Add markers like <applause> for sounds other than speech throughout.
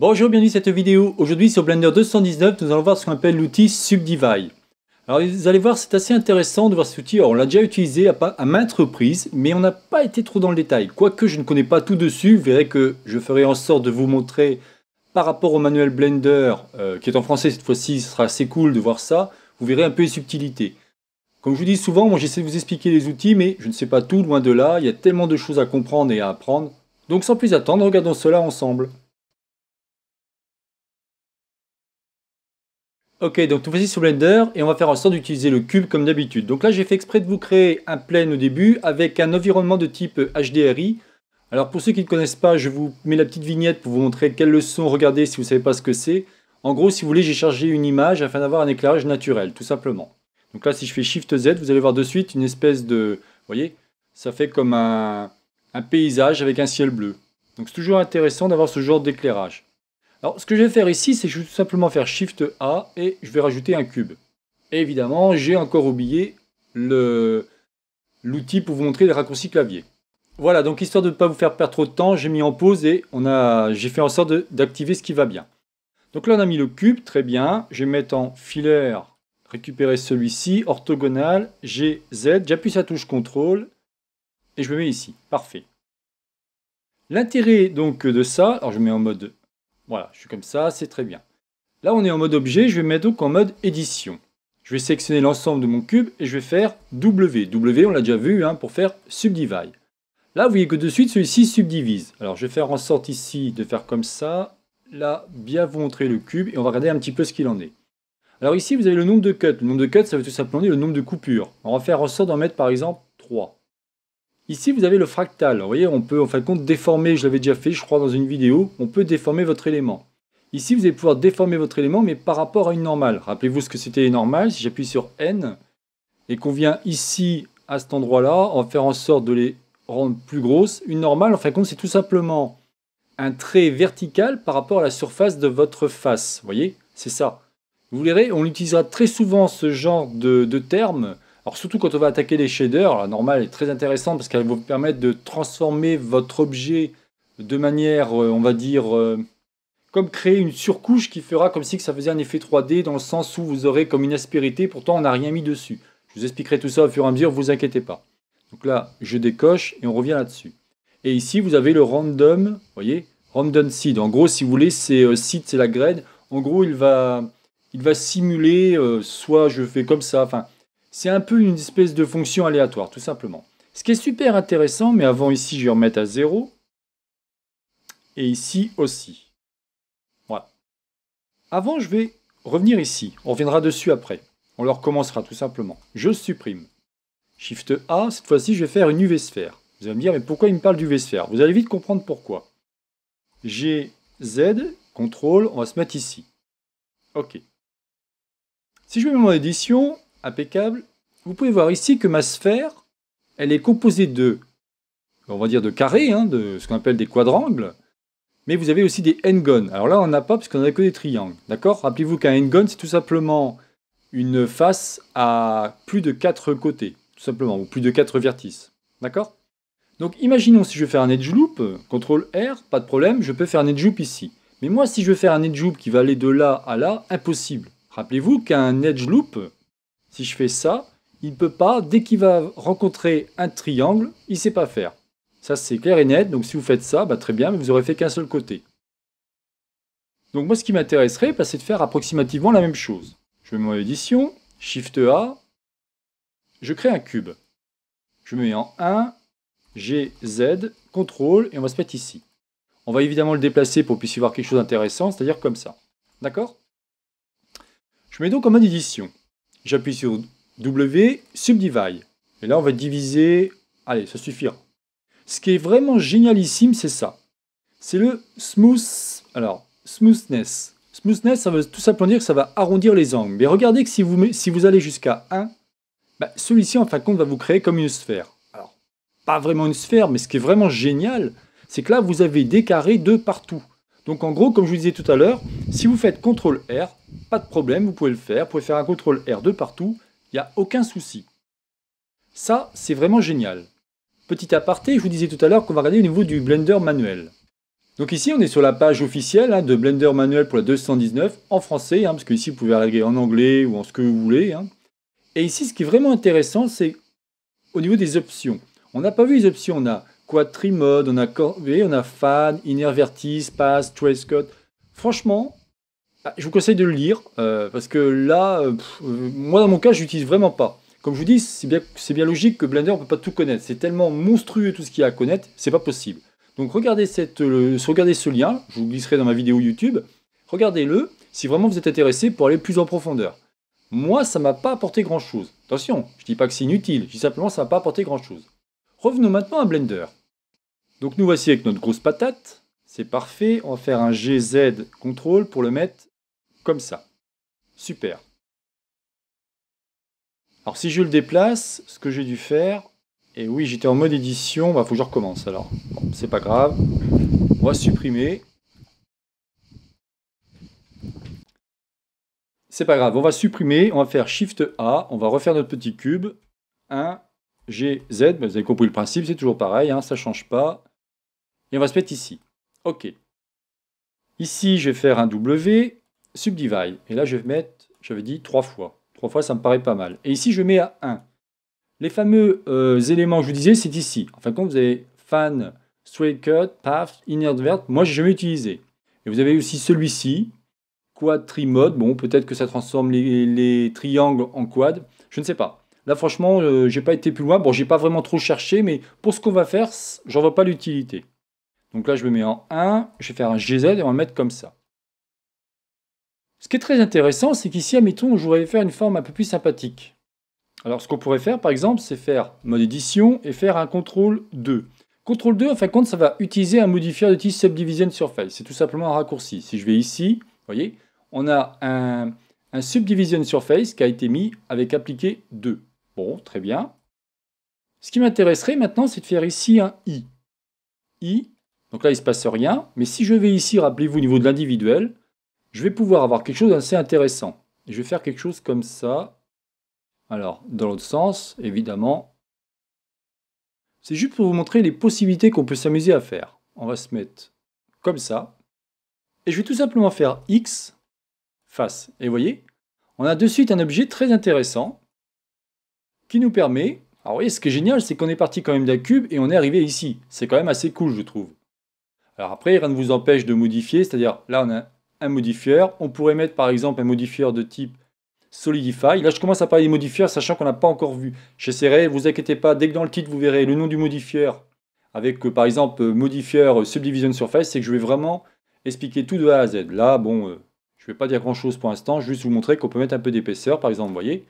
Bonjour, bienvenue à cette vidéo. Aujourd'hui sur Blender 219, nous allons voir ce qu'on appelle l'outil Subdivide. Alors vous allez voir, c'est assez intéressant de voir cet outil. on l'a déjà utilisé à, maintes reprises, mais on n'a pas été trop dans le détail. Quoique je ne connais pas tout dessus, vous verrez que je ferai en sorte de vous montrer par rapport au manuel Blender, euh, qui est en français cette fois-ci, ce sera assez cool de voir ça. Vous verrez un peu les subtilités. Comme je vous dis souvent, moi j'essaie de vous expliquer les outils, mais je ne sais pas tout, loin de là. Il y a tellement de choses à comprendre et à apprendre. Donc sans plus attendre, regardons cela ensemble. Ok, donc tout voici sur Blender et on va faire en sorte d'utiliser le cube comme d'habitude. Donc là, j'ai fait exprès de vous créer un plane au début avec un environnement de type HDRI. Alors pour ceux qui ne connaissent pas, je vous mets la petite vignette pour vous montrer quelles leçons Regardez si vous ne savez pas ce que c'est. En gros, si vous voulez, j'ai chargé une image afin d'avoir un éclairage naturel, tout simplement. Donc là, si je fais Shift Z, vous allez voir de suite une espèce de... Vous voyez Ça fait comme un paysage avec un ciel bleu. Donc c'est toujours intéressant d'avoir ce genre d'éclairage. Alors ce que je vais faire ici, c'est tout simplement faire Shift A et je vais rajouter un cube. Et évidemment, j'ai encore oublié l'outil pour vous montrer les raccourcis clavier. Voilà, donc histoire de ne pas vous faire perdre trop de temps, j'ai mis en pause et j'ai fait en sorte d'activer ce qui va bien. Donc là, on a mis le cube, très bien. Je vais mettre en filaire, récupérer celui-ci, orthogonal, G, Z. J'appuie sur la touche CTRL et je me mets ici. Parfait. L'intérêt donc de ça, alors je mets en mode voilà, je suis comme ça, c'est très bien. Là, on est en mode objet, je vais mettre donc en mode édition. Je vais sélectionner l'ensemble de mon cube et je vais faire W. W, on l'a déjà vu, hein, pour faire subdivide. Là, vous voyez que de suite, celui-ci subdivise. Alors, je vais faire en sorte ici de faire comme ça. Là, bien vous montrer le cube et on va regarder un petit peu ce qu'il en est. Alors ici, vous avez le nombre de cuts. Le nombre de cuts, ça veut tout simplement dire le nombre de coupures. On va faire en sorte d'en mettre, par exemple, 3. Ici, vous avez le fractal. Vous voyez, on peut en fin de compte déformer, je l'avais déjà fait, je crois, dans une vidéo, on peut déformer votre élément. Ici, vous allez pouvoir déformer votre élément, mais par rapport à une normale. Rappelez-vous ce que c'était une normale. Si j'appuie sur N et qu'on vient ici, à cet endroit-là, en faire en sorte de les rendre plus grosses, une normale, en fin de compte, c'est tout simplement un trait vertical par rapport à la surface de votre face. Vous voyez C'est ça. Vous verrez, on utilisera très souvent ce genre de, de termes alors surtout quand on va attaquer les shaders, la normale est très intéressante parce qu'elle va vous permettre de transformer votre objet de manière, euh, on va dire, euh, comme créer une surcouche qui fera comme si que ça faisait un effet 3D dans le sens où vous aurez comme une aspérité, pourtant on n'a rien mis dessus. Je vous expliquerai tout ça au fur et à mesure, vous inquiétez pas. Donc là, je décoche et on revient là-dessus. Et ici, vous avez le random, vous voyez, random seed. En gros, si vous voulez, c'est euh, seed, c'est la graine. En gros, il va, il va simuler, soit je fais comme ça, enfin, c'est un peu une espèce de fonction aléatoire, tout simplement. Ce qui est super intéressant, mais avant ici, je vais remettre à 0. Et ici aussi. Voilà. Avant, je vais revenir ici. On reviendra dessus après. On leur recommencera tout simplement. Je supprime. Shift A, cette fois-ci, je vais faire une UV sphère. Vous allez me dire, mais pourquoi il me parle d'UV sphère Vous allez vite comprendre pourquoi. G, Z, contrôle, on va se mettre ici. OK. Si je mets mon édition, impeccable. Vous pouvez voir ici que ma sphère, elle est composée de, on va dire de carrés, hein, de ce qu'on appelle des quadrangles, mais vous avez aussi des n-gones. Alors là, on n'a pas parce qu'on n'a que des triangles, d'accord Rappelez-vous qu'un n gon c'est tout simplement une face à plus de quatre côtés, tout simplement, ou plus de quatre vertices, d'accord donc imaginons si je fais faire un edge loop, CTRL R, pas de problème, je peux faire un edge loop ici. Mais moi si je veux faire un edge loop qui va aller de là à là, impossible. Rappelez-vous qu'un edge loop, si je fais ça, il ne peut pas, dès qu'il va rencontrer un triangle, il ne sait pas faire. Ça, c'est clair et net. Donc, si vous faites ça, bah, très bien, mais vous n'aurez fait qu'un seul côté. Donc, moi, ce qui m'intéresserait, bah, c'est de faire approximativement la même chose. Je mets mon édition, Shift A, je crée un cube. Je mets en 1, G, Z, CTRL, et on va se mettre ici. On va évidemment le déplacer pour qu'il puisse y voir quelque chose d'intéressant, c'est-à-dire comme ça. D'accord Je mets donc en mode édition j'appuie sur W, subdivide. Et là, on va diviser. Allez, ça suffira. Hein. Ce qui est vraiment génialissime, c'est ça. C'est le smooth. Alors, smoothness. Smoothness, ça veut tout simplement dire que ça va arrondir les angles. Mais regardez que si vous, allez jusqu'à 1, bah, celui-ci, en fin de compte, va vous créer comme une sphère. Alors, pas vraiment une sphère, mais ce qui est vraiment génial, c'est que là, vous avez des carrés de partout. Donc, en gros, comme je vous disais tout à l'heure, si vous faites CTRL-R, pas de problème, vous pouvez le faire, vous pouvez faire un contrôle R de partout, il n'y a aucun souci. Ça, c'est vraiment génial. Petit aparté, je vous disais tout à l'heure qu'on va regarder au niveau du Blender manuel. Donc ici, on est sur la page officielle hein, de Blender manuel pour la 219 en français, hein, parce que ici, vous pouvez régler en anglais ou en ce que vous voulez. Hein. Et ici, ce qui est vraiment intéressant, c'est au niveau des options. On n'a pas vu les options, on a Quadrimode, on a Corvée, on a Fan, Vertice, Pass, Trace Cut. Franchement, ah, je vous conseille de le lire, euh, parce que là, euh, euh, moi dans mon cas, je n'utilise vraiment pas. Comme je vous dis, c'est bien, logique que Blender ne peut pas tout connaître. C'est tellement monstrueux tout ce qu'il y a à connaître, c'est pas possible. Donc regardez, ce lien, je vous glisserai dans ma vidéo YouTube. Regardez-le si vraiment vous êtes intéressé pour aller plus en profondeur. Moi, ça ne m'a pas apporté grand-chose. Attention, je ne dis pas que c'est inutile, je dis simplement que ça ne m'a pas apporté grand-chose. Revenons maintenant à Blender. Donc nous voici avec notre grosse patate. C'est parfait, on va faire un GZ Control pour le mettre comme ça. Super. Alors si je le déplace, ce que j'ai dû faire, et oui j'étais en mode édition, bah faut que je recommence alors. c'est pas grave. On va supprimer. C'est pas grave, on va supprimer, on va faire Shift A, on va refaire notre petit cube. 1, G, Z, bah, vous avez compris le principe, c'est toujours pareil, ça hein, ça change pas. Et on va se mettre ici. OK. Ici, je vais faire un W subdivide. Et là, je vais mettre, j'avais dit trois fois. trois fois, ça me paraît pas mal. Et ici, je mets à 1. Les fameux euh, éléments que je vous disais, c'est ici. En fin de compte, vous avez fan, straight cut, path, inadvert. Moi, je jamais utilisé. Et vous avez aussi celui-ci, quad trimode. Bon, peut-être que ça transforme les, triangles en quad. Je ne sais pas. Là, franchement, euh, j'ai pas été plus loin. Bon, j'ai pas vraiment trop cherché, mais pour ce qu'on va faire, j'en vois pas l'utilité. Donc là, je me mets en 1. Je vais faire un GZ et on va mettre comme ça. Ce qui est très intéressant, c'est qu'ici, admettons, je voudrais faire une forme un peu plus sympathique. Alors, ce qu'on pourrait faire, par exemple, c'est faire mode édition et faire un contrôle 2. Contrôle 2, en fin de compte, ça va utiliser un modifier de type subdivision surface. C'est tout simplement un raccourci. Si je vais ici, vous voyez, on a un, un subdivision surface qui a été mis avec appliqué 2. Bon, très bien. Ce qui m'intéresserait maintenant, c'est de faire ici un i. i. Donc là, il ne se passe rien. Mais si je vais ici, rappelez-vous, au niveau de l'individuel, je vais pouvoir avoir quelque chose d'assez intéressant. Je vais faire quelque chose comme ça. Alors, dans l'autre sens, évidemment. C'est juste pour vous montrer les possibilités qu'on peut s'amuser à faire. On va se mettre comme ça. Et je vais tout simplement faire X face. Et vous voyez, on a de suite un objet très intéressant qui nous permet... Alors vous voyez, ce qui est génial, c'est qu'on est parti quand même d'un cube et on est arrivé ici. C'est quand même assez cool, je trouve. Alors après, rien ne vous empêche de modifier, c'est-à-dire là, on a un modifieur. On pourrait mettre par exemple un modifieur de type Solidify. Là, je commence à parler des sachant qu'on n'a pas encore vu. J'essaierai, vous inquiétez pas, dès que dans le titre, vous verrez le nom du modifieur, avec euh, par exemple euh, modifieur euh, Subdivision Surface, c'est que je vais vraiment expliquer tout de A à Z. Là, bon, je vais pas dire grand-chose pour l'instant, juste vous montrer qu'on peut mettre un peu d'épaisseur, par exemple, vous voyez,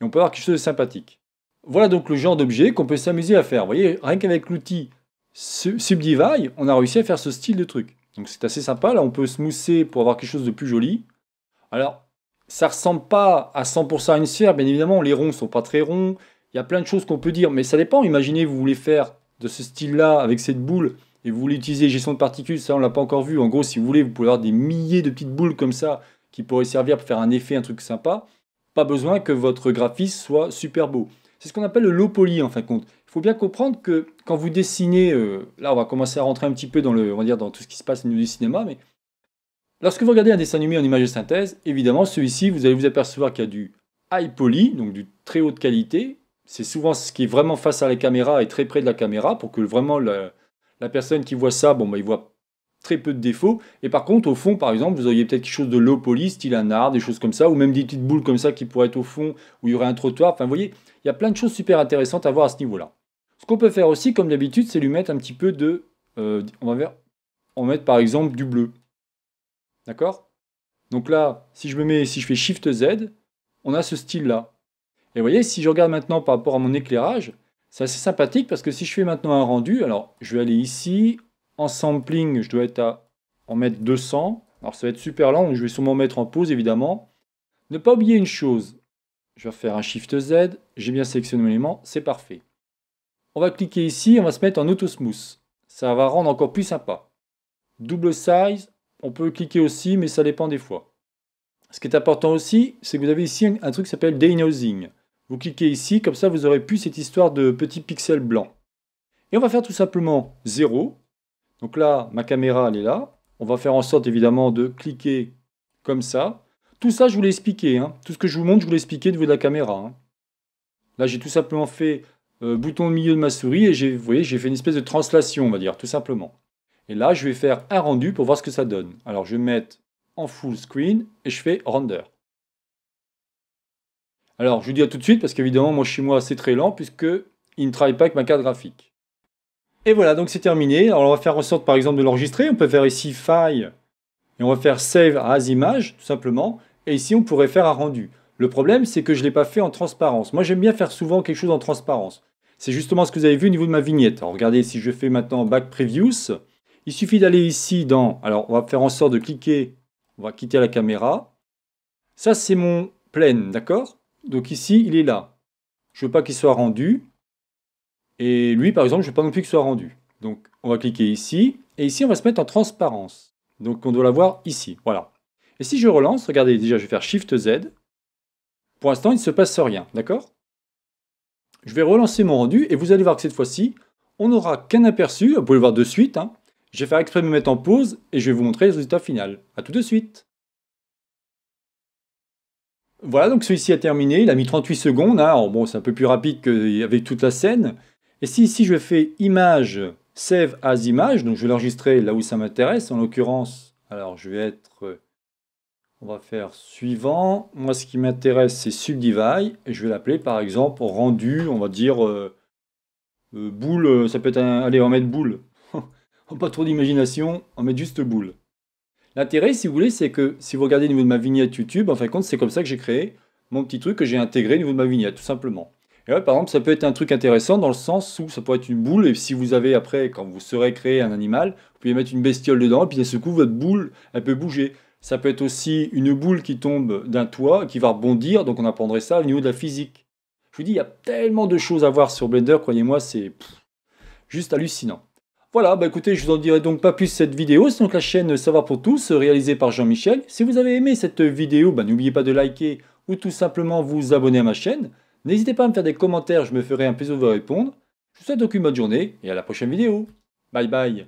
et on peut avoir quelque chose de sympathique. Voilà donc le genre d'objet qu'on peut s'amuser à faire. voyez, rien qu'avec l'outil Subdivide, on a réussi à faire ce style de truc. Donc c'est assez sympa. Là, on peut se mousser pour avoir quelque chose de plus joli. Alors, ça ressemble pas à 100% à une sphère. Bien évidemment, les ronds sont pas très ronds. Il y a plein de choses qu'on peut dire, mais ça dépend. Imaginez, vous voulez faire de ce style-là avec cette boule et vous voulez utiliser gestion de particules. Ça, on l'a pas encore vu. En gros, si vous voulez, vous pouvez avoir des milliers de petites boules comme ça qui pourraient servir pour faire un effet, un truc sympa. Pas besoin que votre graphisme soit super beau. C'est ce qu'on appelle le low poly en fin de compte. Il faut bien comprendre que quand vous dessinez, euh, là on va commencer à rentrer un petit peu dans, le, dire, dans tout ce qui se passe au niveau du cinéma, mais lorsque vous regardez un dessin animé en image de synthèse, évidemment celui-ci, vous allez vous apercevoir qu'il y a du high poly, donc du très haute qualité. C'est souvent ce qui est vraiment face à la caméra et très près de la caméra pour que vraiment la, personne qui voit ça, bon, bah, il voit peu de défauts. Et par contre, au fond, par exemple, vous auriez peut-être quelque chose de low poly, style un art, des choses comme ça, ou même des petites boules comme ça qui pourraient être au fond, où il y aurait un trottoir. Enfin, vous voyez, il y a plein de choses super intéressantes à voir à ce niveau-là. Ce qu'on peut faire aussi, comme d'habitude, c'est lui mettre un petit peu de... Euh, on va faire, on mettre par exemple du bleu. D'accord Donc là, si je me mets, si je fais Shift Z, on a ce style-là. Et vous voyez, si je regarde maintenant par rapport à mon éclairage, c'est assez sympathique parce que si je fais maintenant un rendu, alors je vais aller ici, en sampling, je dois être à en mettre 200. Alors ça va être super lent, donc je vais sûrement mettre en pause évidemment. Ne pas oublier une chose, je vais faire un Shift Z, j'ai bien sélectionné mon élément, c'est parfait. On va cliquer ici, on va se mettre en Auto Smooth. Ça va rendre encore plus sympa. Double size, on peut cliquer aussi, mais ça dépend des fois. Ce qui est important aussi, c'est que vous avez ici un truc qui s'appelle Denoising. Vous cliquez ici, comme ça vous aurez plus cette histoire de petits pixels blancs. Et on va faire tout simplement 0, donc là, ma caméra, elle est là. On va faire en sorte, évidemment, de cliquer comme ça. Tout ça, je vous l'ai expliqué. Hein. Tout ce que je vous montre, je vous l'ai expliqué au de la caméra. Hein. Là, j'ai tout simplement fait euh, bouton au milieu de ma souris et j'ai, vous voyez, j'ai fait une espèce de translation, on va dire, tout simplement. Et là, je vais faire un rendu pour voir ce que ça donne. Alors, je vais mettre en full screen et je fais render. Alors, je vous dis à tout de suite parce qu'évidemment, moi, chez moi, c'est très lent puisque ne travaille pas avec ma carte graphique. Et voilà, donc c'est terminé. Alors on va faire en sorte par exemple de l'enregistrer. On peut faire ici File et on va faire Save as image tout simplement. Et ici on pourrait faire un rendu. Le problème c'est que je ne l'ai pas fait en transparence. Moi j'aime bien faire souvent quelque chose en transparence. C'est justement ce que vous avez vu au niveau de ma vignette. Alors regardez si je fais maintenant Back Previews. Il suffit d'aller ici dans... Alors on va faire en sorte de cliquer. On va quitter la caméra. Ça c'est mon plein, d'accord Donc ici il est là. Je ne veux pas qu'il soit rendu. Et lui, par exemple, je ne veux pas non plus qu'il soit rendu. Donc, on va cliquer ici. Et ici, on va se mettre en transparence. Donc, on doit l'avoir ici. Voilà. Et si je relance, regardez, déjà, je vais faire Shift Z. Pour l'instant, il ne se passe rien. D'accord Je vais relancer mon rendu. Et vous allez voir que cette fois-ci, on n'aura qu'un aperçu. Vous pouvez le voir de suite. Hein. Je vais faire exprès de me mettre en pause. Et je vais vous montrer le résultat final. A tout de suite. Voilà, donc celui-ci a terminé. Il a mis 38 secondes. Hein. bon, c'est un peu plus rapide qu'avec toute la scène. Et si ici je fais image, save as image, donc je vais l'enregistrer là où ça m'intéresse, en l'occurrence, alors je vais être, on va faire suivant, moi ce qui m'intéresse c'est subdivide, et je vais l'appeler par exemple rendu, on va dire, euh, euh, boule, ça peut être un, allez on va mettre boule, <laughs> pas trop d'imagination, on met juste boule. L'intérêt, si vous voulez, c'est que si vous regardez au niveau de ma vignette YouTube, en fin de compte, c'est comme ça que j'ai créé mon petit truc que j'ai intégré au niveau de ma vignette, tout simplement par exemple, ça peut être un truc intéressant dans le sens où ça pourrait être une boule, et si vous avez après, quand vous serez créé un animal, vous pouvez mettre une bestiole dedans, et puis d'un seul coup, votre boule, elle peut bouger. Ça peut être aussi une boule qui tombe d'un toit, qui va rebondir, donc on apprendrait ça au niveau de la physique. Je vous dis, il y a tellement de choses à voir sur Blender, croyez-moi, c'est juste hallucinant. Voilà, bah écoutez, je vous en dirai donc pas plus cette vidéo, c'est donc la chaîne Savoir pour tous, réalisée par Jean-Michel. Si vous avez aimé cette vidéo, bah, n'oubliez pas de liker ou tout simplement vous abonner à ma chaîne. N'hésitez pas à me faire des commentaires, je me ferai un plaisir de vous répondre. Je vous souhaite donc une bonne journée et à la prochaine vidéo. Bye bye